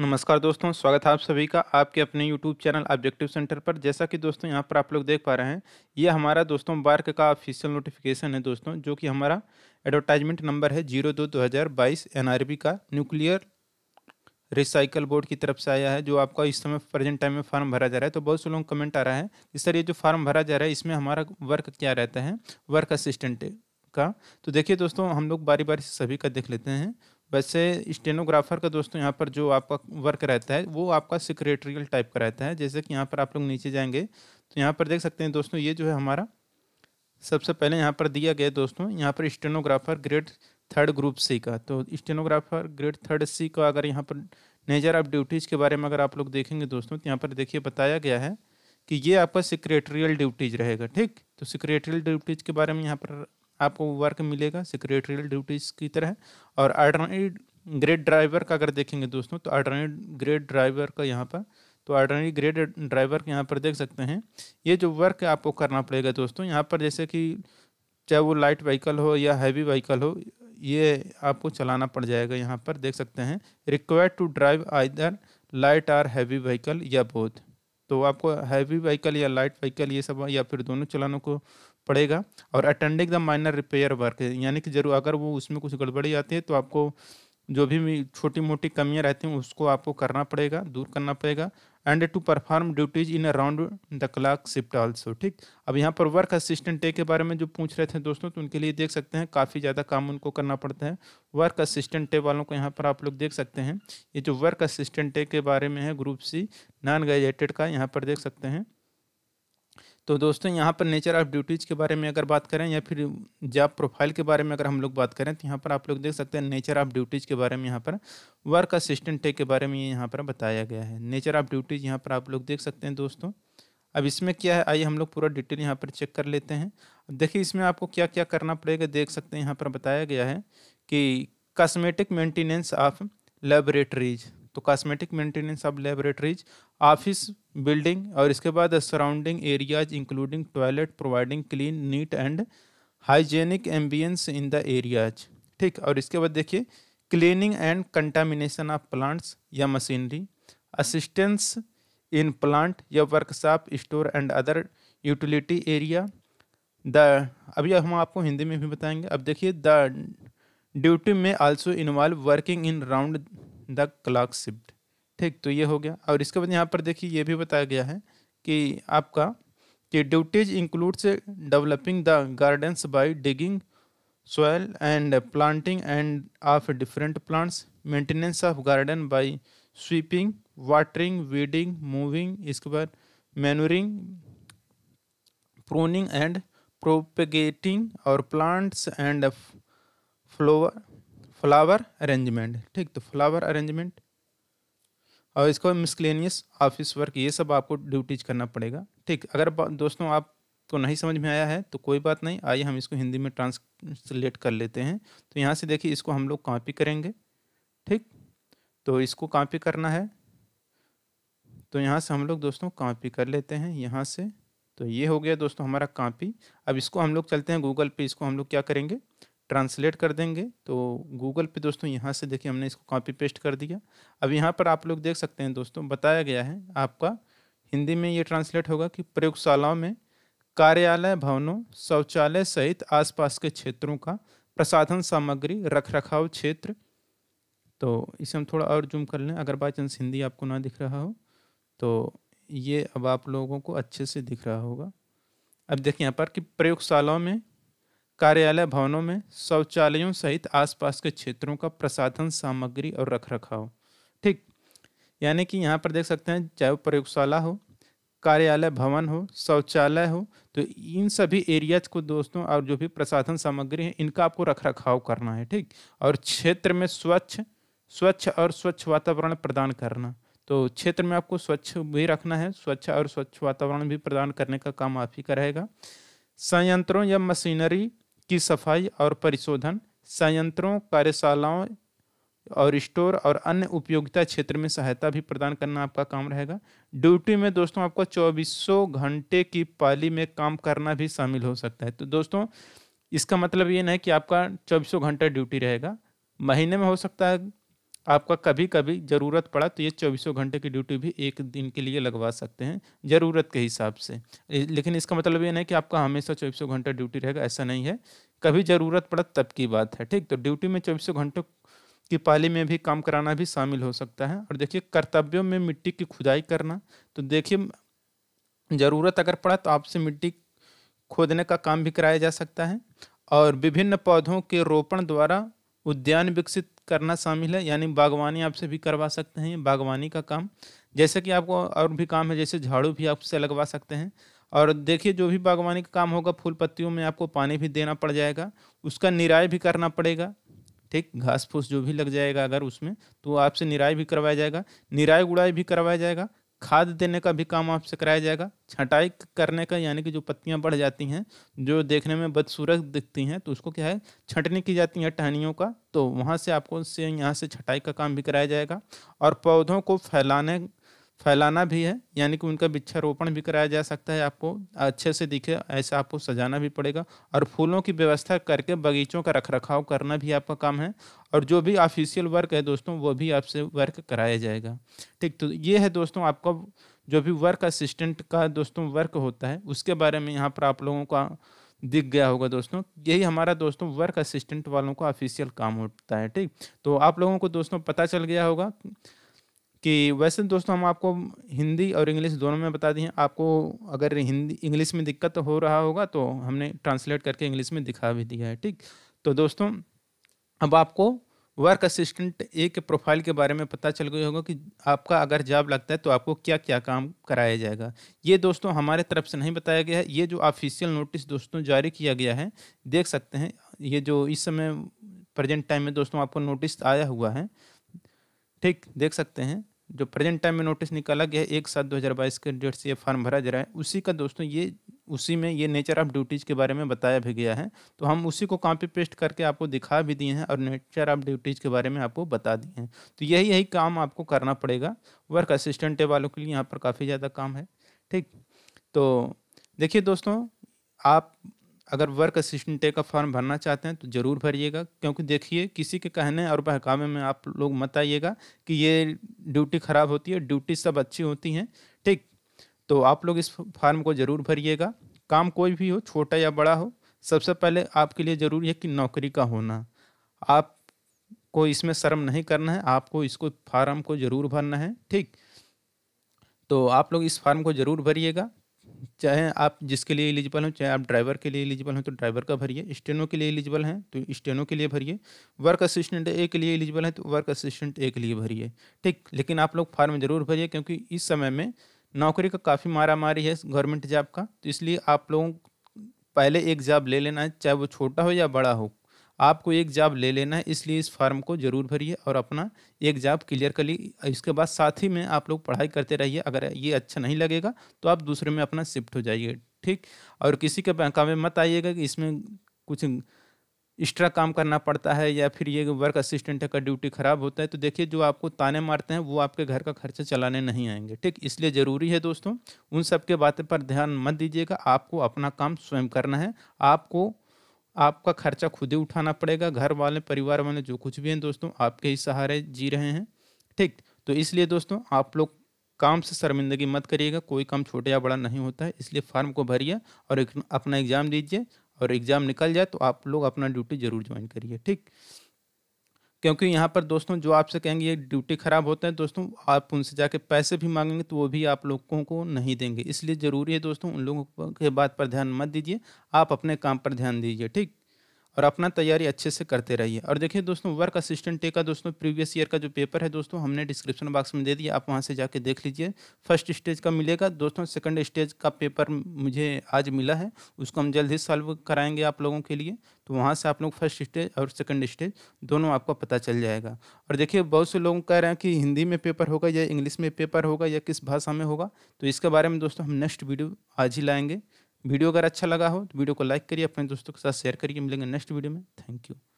नमस्कार दोस्तों स्वागत है आप सभी का आपके अपने YouTube चैनल ऑब्जेक्टिव सेंटर पर जैसा कि दोस्तों यहाँ पर आप लोग देख पा रहे हैं ये हमारा दोस्तों बार्क का ऑफिशियल नोटिफिकेशन है दोस्तों जो कि हमारा एडवर्टाइजमेंट नंबर है जीरो दो दो हज़ार बाईस एन का न्यूक्लियर रिसाइकल बोर्ड की तरफ से आया है जो आपका इस समय प्रेजेंट टाइम में फॉर्म भरा जा रहा है तो बहुत से लोग कमेंट आ रहा है कि सर ये जो फॉर्म भरा जा रहा है इसमें हमारा वर्क क्या रहता है वर्क असिस्टेंट का तो देखिए दोस्तों हम लोग बारी बारी से सभी का देख लेते हैं वैसे स्टेनोग्राफर का दोस्तों यहाँ पर जो आपका वर्क रहता है वो आपका सिक्रेटरियल टाइप का रहता है जैसे कि यहाँ पर आप लोग नीचे जाएंगे तो यहाँ पर देख सकते हैं दोस्तों ये जो है हमारा सबसे पहले यहाँ पर दिया गया दोस्तों यहाँ पर stenographer grade third group C का तो स्टेनोग्राफर ग्रेड थर्ड सी का अगर यहाँ पर नेचर ऑफ ड्यूटीज़ के बारे में अगर आप लोग देखेंगे दोस्तों तो यहाँ पर देखिए बताया गया है कि ये आपका सिक्रेटरियल ड्यूटीज़ रहेगा ठीक तो सिक्रेटरियल ड्यूटीज़ के बारे में यहाँ पर आपको वर्क मिलेगा सेक्रेटरियल ड्यूटीज़ की तरह और अल्टरनेट ग्रेड ड्राइवर का अगर देखेंगे दोस्तों तो अल्टरनेट ग्रेड ड्राइवर का यहाँ पर तो अल्टरनेट ग्रेड ड्राइवर के यहाँ पर देख सकते हैं ये जो वर्क आपको करना पड़ेगा दोस्तों यहाँ पर जैसे कि चाहे वो लाइट व्हीकल हो या हैवी व्हीकल हो ये आपको चलाना पड़ जाएगा यहाँ पर देख सकते हैं required to drive either light or heavy vehicle या बोथ तो आपको हैवी व्हीकल या लाइट व्हीकल ये सब या फिर दोनों चलानों को पड़ेगा और attending the minor repair work यानी कि जरूर अगर वो उसमें कुछ गड़बड़ी आती है तो आपको जो भी छोटी मोटी कमियाँ रहती हैं उसको आपको करना पड़ेगा दूर करना पड़ेगा and to perform duties in around the clock shift also ठीक अब यहाँ पर वर्क असिस्टेंट डे के बारे में जो पूछ रहे थे दोस्तों तो उनके लिए देख सकते हैं काफ़ी ज़्यादा काम उनको करना पड़ता है वर्क असिस्टेंट डे वालों को यहाँ पर आप लोग देख सकते हैं ये जो वर्क असिस्टेंट डे के बारे में है ग्रुप सी नॉन ग्रेजुएटेड का यहाँ पर देख सकते हैं तो दोस्तों यहाँ पर नेचर ऑफ ड्यूटीज़ के बारे में अगर बात करें या फिर जॉब प्रोफाइल के बारे में अगर हम लोग बात करें तो यहाँ पर आप लोग देख सकते हैं नेचर ऑफ ड्यूटीज़ के बारे में यहाँ पर वर्क असिस्टेंट टेक के बारे में यहाँ पर बताया गया है नेचर ऑफ ड्यूटीज़ यहाँ पर आप लोग देख सकते हैं दोस्तों अब इसमें क्या है आइए हम लोग पूरा डिटेल यहाँ पर चेक कर लेते हैं देखिए इसमें आपको क्या क्या करना पड़ेगा देख सकते हैं यहाँ पर बताया गया है कि कॉस्मेटिक मेंटेनेंस ऑफ लेबोरेटरीज़ तो cosmetic maintenance of laboratories office building और इसके बाद surrounding areas including toilet providing clean neat and hygienic ambience in the areas ठीक और इसके बाद देखिए cleaning and contamination of plants या मशीनरी असिस्टेंस इन प्लांट या workshop store and other utility area the अभी हम आपको हिंदी में भी बताएंगे अब देखिए द ड्यूटी में also involve working in round the clock shift ठीक तो ये हो गया और इसके बाद यहाँ पर देखिए ये भी बताया गया है कि आपका कि duties includes developing the gardens by digging soil and planting and of different plants maintenance of garden by sweeping watering weeding moving इसके बाद मैनूरिंग प्रोनिंग एंड प्रोपगेटिंग और plants and flower flower arrangement ठीक तो flower arrangement और इसको miscellaneous office work ये सब आपको ड्यूटीज करना पड़ेगा ठीक अगर दोस्तों आपको नहीं समझ में आया है तो कोई बात नहीं आइए हम इसको हिंदी में ट्रांसलेट कर लेते हैं तो यहाँ से देखिए इसको हम लोग कॉपी करेंगे ठीक तो इसको कॉपी करना है तो यहाँ से हम लोग दोस्तों कॉपी कर लेते हैं यहाँ से तो ये हो गया दोस्तों हमारा कॉपी अब इसको हम लोग चलते हैं गूगल पे इसको हम लोग क्या करेंगे ट्रांसलेट कर देंगे तो गूगल पे दोस्तों यहाँ से देखिए हमने इसको कॉपी पेस्ट कर दिया अब यहाँ पर आप लोग देख सकते हैं दोस्तों बताया गया है आपका हिंदी में ये ट्रांसलेट होगा कि प्रयोगशालाओं में कार्यालय भवनों शौचालय सहित आसपास के क्षेत्रों का प्रसाधन सामग्री रख रखाव क्षेत्र तो इसे हम थोड़ा और जूम कर लें अगर बाई चांस हिंदी आपको ना दिख रहा हो तो ये अब आप लोगों को अच्छे से दिख रहा होगा अब देखिए यहाँ पर कि प्रयोगशालाओं में कार्यालय भवनों में शौचालयों सहित आसपास के क्षेत्रों का प्रसाधन सामग्री और रख रखाव ठीक यानी कि यहाँ पर देख सकते हैं चाहे प्रयोगशाला हो कार्यालय भवन हो शौचालय हो तो इन सभी एरियाज को दोस्तों और जो भी प्रसाधन सामग्री है इनका आपको रख रखाव करना है ठीक और क्षेत्र में स्वच्छ स्वच्छ और स्वच्छ वातावरण प्रदान करना तो क्षेत्र में आपको स्वच्छ भी रखना है स्वच्छ और स्वच्छ वातावरण भी प्रदान करने का काम आप ही का रहेगा संयंत्रों या मशीनरी की सफाई और परिशोधन संयंत्रों कार्यशालाओं और स्टोर और अन्य उपयोगिता क्षेत्र में सहायता भी प्रदान करना आपका काम रहेगा ड्यूटी में दोस्तों आपको चौबीसों घंटे की पाली में काम करना भी शामिल हो सकता है तो दोस्तों इसका मतलब ये नहीं कि आपका चौबीसों घंटा ड्यूटी रहेगा महीने में हो सकता है आपका कभी कभी ज़रूरत पड़ा तो ये चौबीसों घंटे की ड्यूटी भी एक दिन के लिए लगवा सकते हैं ज़रूरत के हिसाब से लेकिन इसका मतलब ये नहीं कि आपका हमेशा चौबीसों घंटा ड्यूटी रहेगा ऐसा नहीं है कभी ज़रूरत पड़ा तब की बात है ठीक तो ड्यूटी में चौबीसों घंटों की पाली में भी काम कराना भी शामिल हो सकता है और देखिए कर्तव्यों में मिट्टी की खुदाई करना तो देखिए ज़रूरत अगर पड़ा तो आपसे मिट्टी खोदने का काम भी कराया जा सकता है और विभिन्न पौधों के रोपण द्वारा उद्यान विकसित करना शामिल है यानी बागवानी आपसे भी करवा सकते हैं बागवानी का काम जैसे कि आपको और भी काम है जैसे झाड़ू भी आपसे लगवा सकते हैं और देखिए जो भी बागवानी का काम होगा फूल पत्तियों में आपको पानी भी देना पड़ जाएगा उसका निराई भी करना पड़ेगा ठीक घास फूस जो भी लग जाएगा अगर उसमें तो आपसे निराई भी करवाया जाएगा निराई गुड़ाई भी करवाया जाएगा खाद देने का भी काम आपसे कराया जाएगा छटाई करने का यानी कि जो पत्तियाँ बढ़ जाती हैं जो देखने में बदसूरत दिखती हैं तो उसको क्या है छटनी की जाती है टहनियों का तो वहाँ से आपको से यहाँ से छटाई का काम भी कराया जाएगा और पौधों को फैलाने फैलाना भी है यानी कि उनका वृक्षारोपण भी कराया जा सकता है आपको अच्छे से दिखे ऐसा आपको सजाना भी पड़ेगा और फूलों की व्यवस्था करके बगीचों का रख रखाव करना भी आपका काम है और जो भी ऑफिशियल वर्क है दोस्तों वो भी आपसे वर्क कराया जाएगा ठीक तो ये है दोस्तों आपका जो भी वर्क असिस्टेंट का दोस्तों वर्क होता है उसके बारे में यहाँ पर आप लोगों का दिख गया होगा दोस्तों यही हमारा दोस्तों वर्क असिस्टेंट वालों का ऑफिशियल काम होता है ठीक तो आप लोगों को दोस्तों पता चल गया होगा कि वैसे तो दोस्तों हम आपको हिंदी और इंग्लिश दोनों में बता दिए आपको अगर हिंदी इंग्लिश में दिक्कत हो रहा होगा तो हमने ट्रांसलेट करके इंग्लिश में दिखा भी दिया है ठीक तो दोस्तों अब आपको वर्क असिस्टेंट ए के प्रोफाइल के बारे में पता चल गया होगा कि आपका अगर जॉब लगता है तो आपको क्या क्या काम कराया जाएगा ये दोस्तों हमारे तरफ से नहीं बताया गया है ये जो ऑफिशियल नोटिस दोस्तों जारी किया गया है देख सकते हैं ये जो इस समय प्रेजेंट टाइम में दोस्तों आपको नोटिस आया हुआ है ठीक देख सकते हैं जो प्रेजेंट टाइम में नोटिस निकाला गया है एक सात दो हज़ार बाईस के डेट से ये फॉर्म भरा जा रहा है उसी का दोस्तों ये उसी में ये नेचर ऑफ ड्यूटीज़ के बारे में बताया भी गया है तो हम उसी को कॉपी पेस्ट करके आपको दिखा भी दिए हैं और नेचर ऑफ ड्यूटीज़ के बारे में आपको बता दिए हैं तो यही यही काम आपको करना पड़ेगा वर्क असिस्टेंट वालों के लिए यहाँ पर काफ़ी ज़्यादा काम है ठीक तो देखिए दोस्तों आप अगर वर्क असिस्टेंट का फॉर्म भरना चाहते हैं तो ज़रूर भरिएगा क्योंकि देखिए किसी के कहने और बहकावे में आप लोग मत आइएगा कि ये ड्यूटी ख़राब होती है ड्यूटी सब अच्छी होती हैं ठीक तो आप लोग इस फार्म को ज़रूर भरिएगा काम कोई भी हो छोटा या बड़ा हो सबसे पहले आपके लिए ज़रूरी है कि नौकरी का होना आप को इसमें शर्म नहीं करना है आपको इसको फार्म को ज़रूर भरना है ठीक तो आप लोग इस फार्म को ज़रूर भरिएगा चाहे आप जिसके लिए एलिजिबल हो चाहे आप ड्राइवर के लिए एलिजिबल हो तो ड्राइवर का भरिए स्टेनो के लिए एलिजिबल हैं तो स्टेनो के लिए भरिए वर्क असिस्टेंट ए के लिए एलिजिबल है तो वर्क असिस्टेंट ए के लिए भरिए ठीक लेकिन आप लोग फॉर्म जरूर भरिए क्योंकि इस समय में नौकरी का काफ़ी मारा मारी है गवर्नमेंट जॉब का तो इसलिए आप लोगों पहले एक जॉब ले लेना है चाहे वो छोटा हो या बड़ा हो आपको एक जाब ले लेना है इसलिए इस फॉर्म को ज़रूर भरिए और अपना एक जाब क्लियर कर लीजिए इसके बाद साथ ही में आप लोग पढ़ाई करते रहिए अगर ये अच्छा नहीं लगेगा तो आप दूसरे में अपना शिफ्ट हो जाइए ठीक और किसी के काम में मत आइएगा कि इसमें कुछ एक्स्ट्रा काम करना पड़ता है या फिर ये वर्क असिस्टेंट का ड्यूटी ख़राब होता है तो देखिए जो आपको ताने मारते हैं वो आपके घर का खर्चा चलाने नहीं आएंगे ठीक इसलिए ज़रूरी है दोस्तों उन सब के बातें पर ध्यान मत दीजिएगा आपको अपना काम स्वयं करना है आपको आपका खर्चा खुद ही उठाना पड़ेगा घर वाले परिवार वाले जो कुछ भी हैं दोस्तों आपके ही सहारे जी रहे हैं ठीक तो इसलिए दोस्तों आप लोग काम से शर्मिंदगी मत करिएगा कोई काम छोटा या बड़ा नहीं होता है इसलिए फॉर्म को भरिए और अपना एग्ज़ाम दीजिए और एग्ज़ाम निकल जाए तो आप लोग अपना ड्यूटी ज़रूर ज्वाइन करिए ठीक क्योंकि यहाँ पर दोस्तों जो आपसे कहेंगे ये ड्यूटी ख़राब होता है दोस्तों आप उनसे जाके पैसे भी मांगेंगे तो वो भी आप लोगों को नहीं देंगे इसलिए ज़रूरी है दोस्तों उन लोगों के बात पर ध्यान मत दीजिए आप अपने काम पर ध्यान दीजिए ठीक और अपना तैयारी अच्छे से करते रहिए और देखिए दोस्तों वर्क असिस्टेंट टे का दोस्तों प्रीवियस ईयर का जो पेपर है दोस्तों हमने डिस्क्रिप्शन बॉक्स में दे दिया आप वहाँ से जाके देख लीजिए फर्स्ट स्टेज का मिलेगा दोस्तों सेकंड स्टेज का पेपर मुझे आज मिला है उसको हम जल्द ही सॉल्व कराएंगे आप लोगों के लिए तो वहाँ से आप लोग फर्स्ट स्टेज और सेकंड स्टेज दोनों आपको पता चल जाएगा और देखिए बहुत से लोग कह रहे हैं कि हिंदी में पेपर होगा या इंग्लिश में पेपर होगा या किस भाषा में होगा तो इसके बारे में दोस्तों हम नेक्स्ट वीडियो आज ही लाएंगे वीडियो अगर अच्छा लगा हो तो वीडियो को लाइक करिए अपने दोस्तों के साथ शेयर करिए मिलेंगे नेक्स्ट वीडियो में थैंक यू